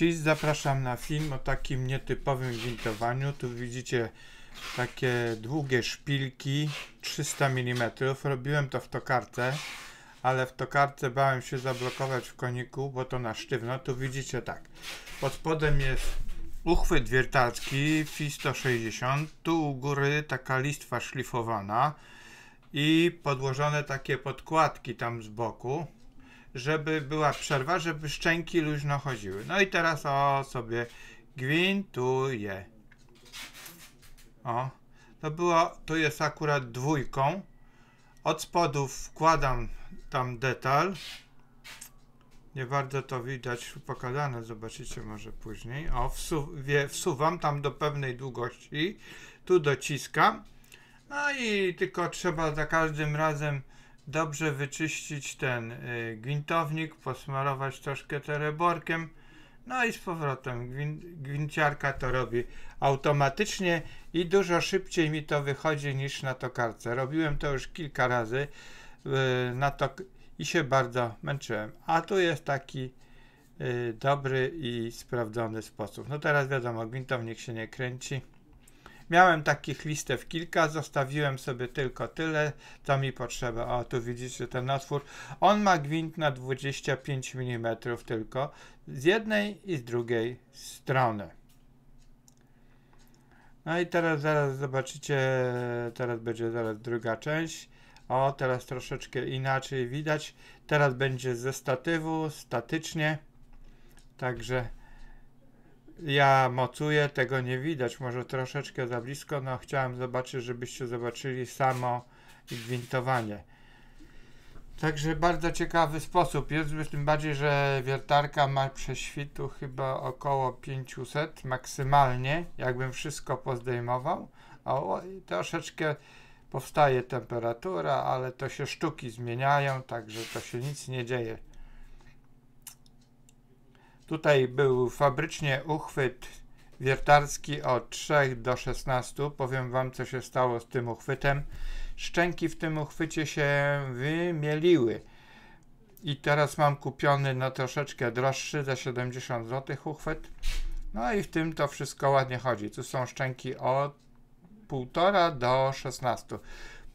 Dziś zapraszam na film o takim nietypowym gwintowaniu. Tu widzicie takie długie szpilki 300 mm. Robiłem to w tokarce, ale w tokarce bałem się zablokować w koniku, bo to na sztywno. Tu widzicie tak. Pod spodem jest uchwyt wiertarski FI 160. Tu u góry taka listwa szlifowana i podłożone takie podkładki tam z boku żeby była przerwa, żeby szczęki luźno chodziły. No i teraz o sobie gwintuję. O, to było, tu jest akurat dwójką. Od spodu wkładam tam detal. Nie bardzo to widać pokazane, zobaczycie może później. O, wie, wsuwam tam do pewnej długości, tu dociskam. No i tylko trzeba za każdym razem dobrze wyczyścić ten y, gwintownik, posmarować troszkę tereborkiem, no i z powrotem gwin, gwinciarka to robi automatycznie i dużo szybciej mi to wychodzi niż na tokarce. Robiłem to już kilka razy y, na tok i się bardzo męczyłem. A tu jest taki y, dobry i sprawdzony sposób. No teraz wiadomo, gwintownik się nie kręci. Miałem takich listew kilka, zostawiłem sobie tylko tyle, co mi potrzeba. O, tu widzicie ten otwór. On ma gwint na 25 mm tylko z jednej i z drugiej strony. No i teraz zaraz zobaczycie, teraz będzie zaraz druga część. O, teraz troszeczkę inaczej widać. Teraz będzie ze statywu, statycznie. Także ja mocuję, tego nie widać, może troszeczkę za blisko, no chciałem zobaczyć, żebyście zobaczyli samo gwintowanie. Także bardzo ciekawy sposób jest, tym bardziej, że wiertarka ma prześwitu chyba około 500 maksymalnie, jakbym wszystko pozdejmował, a troszeczkę powstaje temperatura, ale to się sztuki zmieniają, także to się nic nie dzieje. Tutaj był fabrycznie uchwyt wiertarski od 3 do 16. Powiem Wam, co się stało z tym uchwytem. Szczęki w tym uchwycie się wymieliły. I teraz mam kupiony na troszeczkę droższy za 70 zł uchwyt. No i w tym to wszystko ładnie chodzi. Tu są szczęki od 1,5 do 16.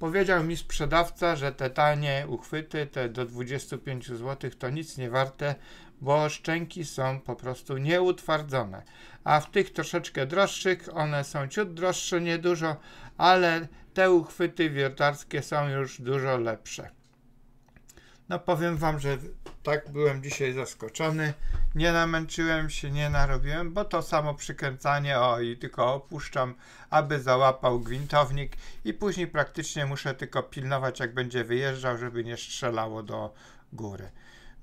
Powiedział mi sprzedawca, że te tanie uchwyty, te do 25 zł, to nic nie warte, bo szczęki są po prostu nieutwardzone. A w tych troszeczkę droższych, one są ciut droższe, niedużo, ale te uchwyty wiertarskie są już dużo lepsze. No powiem Wam, że tak byłem dzisiaj zaskoczony nie namęczyłem się, nie narobiłem, bo to samo przykręcanie, o i tylko opuszczam, aby załapał gwintownik i później praktycznie muszę tylko pilnować, jak będzie wyjeżdżał, żeby nie strzelało do góry.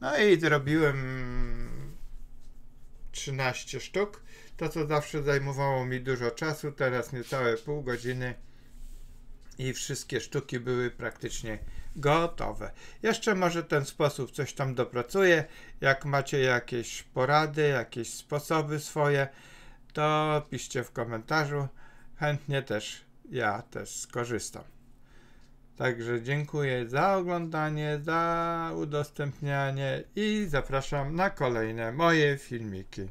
No i zrobiłem 13 sztuk. To, co zawsze zajmowało mi dużo czasu, teraz niecałe pół godziny i wszystkie sztuki były praktycznie gotowe. Jeszcze może ten sposób coś tam dopracuję. Jak macie jakieś porady, jakieś sposoby swoje, to piszcie w komentarzu. Chętnie też ja też skorzystam. Także dziękuję za oglądanie, za udostępnianie i zapraszam na kolejne moje filmiki.